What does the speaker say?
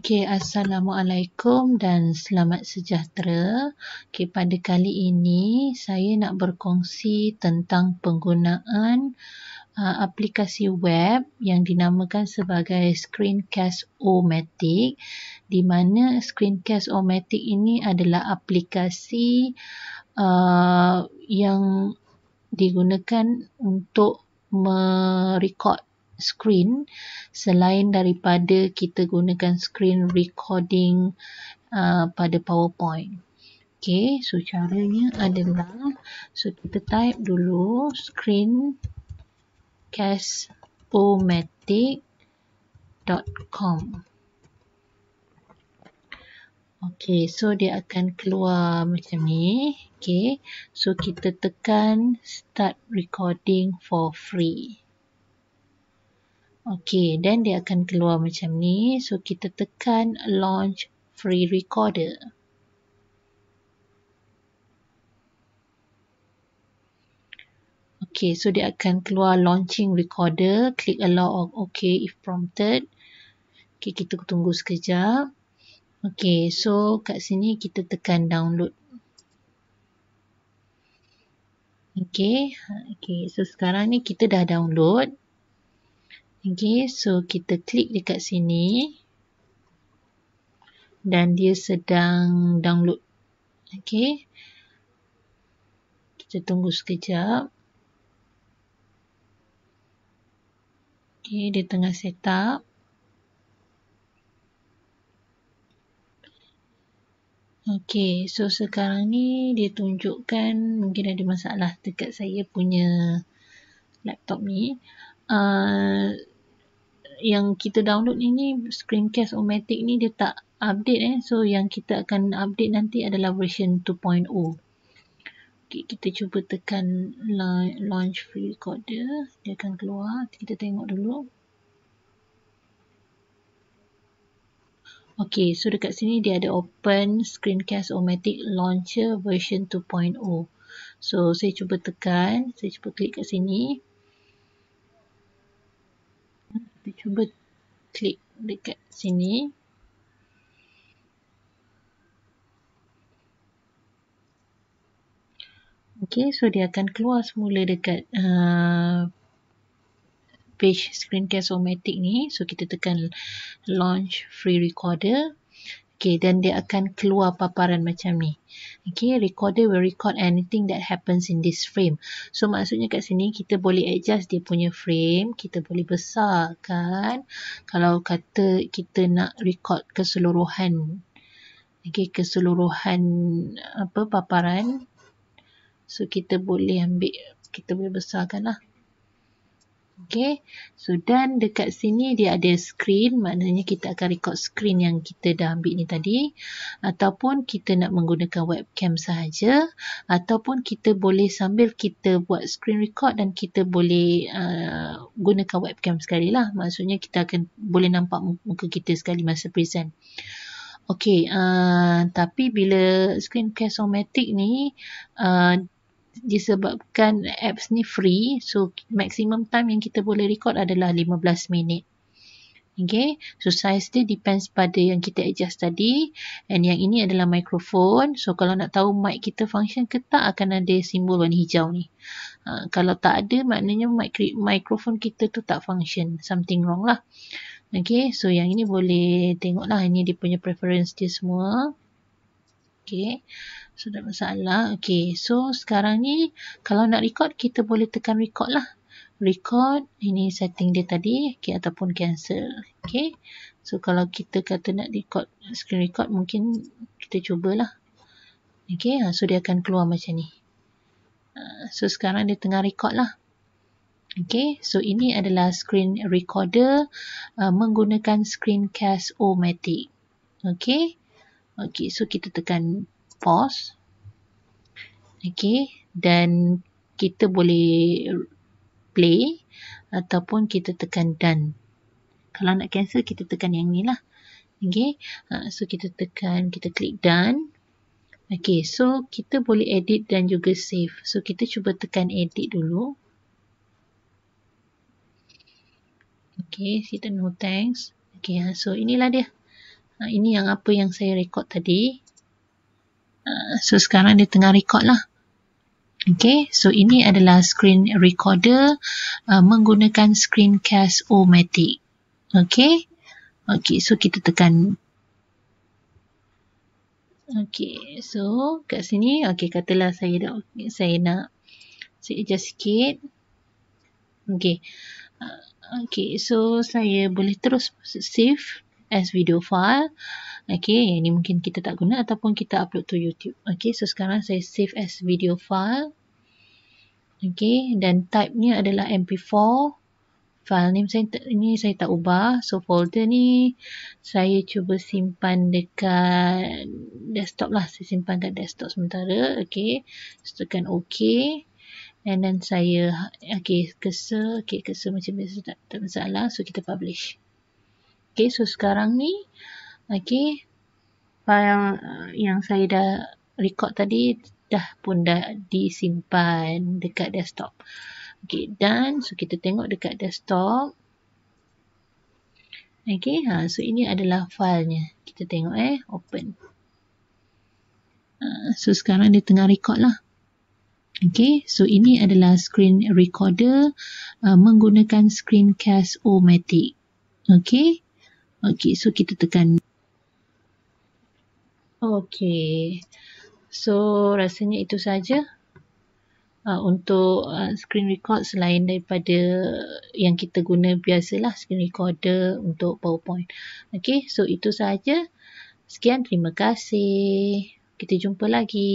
Okey, Assalamualaikum dan selamat sejahtera. Okey, pada kali ini saya nak berkongsi tentang penggunaan uh, aplikasi web yang dinamakan sebagai Screencast Omatic di mana Screencast Omatic ini adalah aplikasi uh, yang digunakan untuk merekod screen selain daripada kita gunakan screen recording uh, pada powerpoint Okay, so caranya adalah so kita type dulu screen Com. Okay, so dia akan keluar macam ni. Okay, so kita tekan start recording for free. Okey, dan dia akan keluar macam ni. So, kita tekan launch free recorder. Okey, so dia akan keluar launching recorder. Click allow or okay if prompted. Okay, kita tunggu sekejap. Okey, so kat sini kita tekan download. Okey, ha, okay. so sekarang ni kita dah download. Okey, so kita klik dekat sini dan dia sedang download. Okey. Kita tunggu sekejap. Okey, dia tengah setup. Okey, so sekarang ni dia tunjukkan mungkin ada masalah dekat saya punya laptop ni. Uh, yang kita download ni ni screencast omatic ni dia tak update eh so yang kita akan update nanti adalah version 2.0 Okay, kita cuba tekan launch free recorder dia akan keluar kita tengok dulu Okay, so dekat sini dia ada open screencast omatic launcher version 2.0 so saya cuba tekan saya cuba klik kat sini cuba klik dekat sini. Okey, so dia akan keluar semula dekat uh, page screencast-o-matic ni. So kita tekan launch free recorder. Okay, then dia akan keluar paparan macam ni. Okay, recorder will record anything that happens in this frame. So, maksudnya kat sini kita boleh adjust dia punya frame. Kita boleh besarkan. Kalau kata kita nak record keseluruhan. Okay, keseluruhan apa paparan. So, kita boleh ambil, kita boleh besarkan lah. Okay. So dan dekat sini dia ada screen. Maknanya kita akan record screen yang kita dah ambil ni tadi. Ataupun kita nak menggunakan webcam sahaja. Ataupun kita boleh sambil kita buat screen record dan kita boleh uh, gunakan webcam sekali lah. Maksudnya kita akan boleh nampak muka kita sekali masa present. Okey, Uh, tapi bila screencast-o-matic ni... Uh, disebabkan apps ni free so maximum time yang kita boleh record adalah 15 minit Okay, so size dia depends pada yang kita adjust tadi and yang ini adalah microphone so kalau nak tahu mic kita function ke tak akan ada simbol warna hijau ni uh, kalau tak ada maknanya mic, microphone kita tu tak function something wrong lah Okay, so yang ini boleh tengok lah ini dia punya preference dia semua Okey. So, tak masalah. Okey. So, sekarang ni kalau nak record, kita boleh tekan record lah. Record. Ini setting dia tadi. Okey. Ataupun cancel. Okey. So, kalau kita kata nak record screen record, mungkin kita cubalah. Okey. Ha, so, dia akan keluar macam ni. Ha, so, sekarang dia tengah record lah. Okay, so ini adalah screen recorder uh, menggunakan screencast-o-matic. Okay. Okey, so kita tekan pause. Okey, dan kita boleh play ataupun kita tekan done. Kalau nak cancel, kita tekan yang ni lah. Okey, uh, so kita tekan, kita klik done. Okey, so kita boleh edit dan juga save. So kita cuba tekan edit dulu. Okey, kita no thanks. Okey, ha, so inilah dia. Ha, ini yang apa yang saya rekod tadi. Ha, so sekarang dia tengah rekod lah. Okay, so ini adalah screen recorder uh, menggunakan screencast O-Matic. Okay, okay, so kita tekan. Okay, so kat sini, okay, katalah saya nak, saya nak, saya adjust sikit. Okay, uh, okay, so saya boleh terus save as video file. Okay, yang ni mungkin kita tak guna ataupun kita upload to YouTube. Okay, so sekarang saya save as video file. Okay, dan type ni adalah MP4. File name saya, ni saya tak ubah. So, folder ni saya cuba simpan dekat desktop lah. Saya simpan dekat desktop sementara. Okay, saya tekan OK. And then saya, okay, kesa, okay, kesa macam biasa tak, tak masalah. So, kita publish. Okay, so sekarang ni, okay, file yang saya dah record tadi dah pun dah disimpan dekat desktop. Okay, dan so kita tengok dekat desktop. Okay, ha, so ini adalah filenya. Kita tengok eh, open. Ha, so sekarang dia tengah record lah. Okay, so ini adalah screen recorder uh, menggunakan screencast-o-matic. Okay. Okay, so kita tekan. Okay. So, rasanya itu saja uh, untuk uh, screen record selain daripada yang kita guna biasalah screen recorder untuk PowerPoint. Okay, so itu saja. Sekian, terima kasih. Kita jumpa lagi.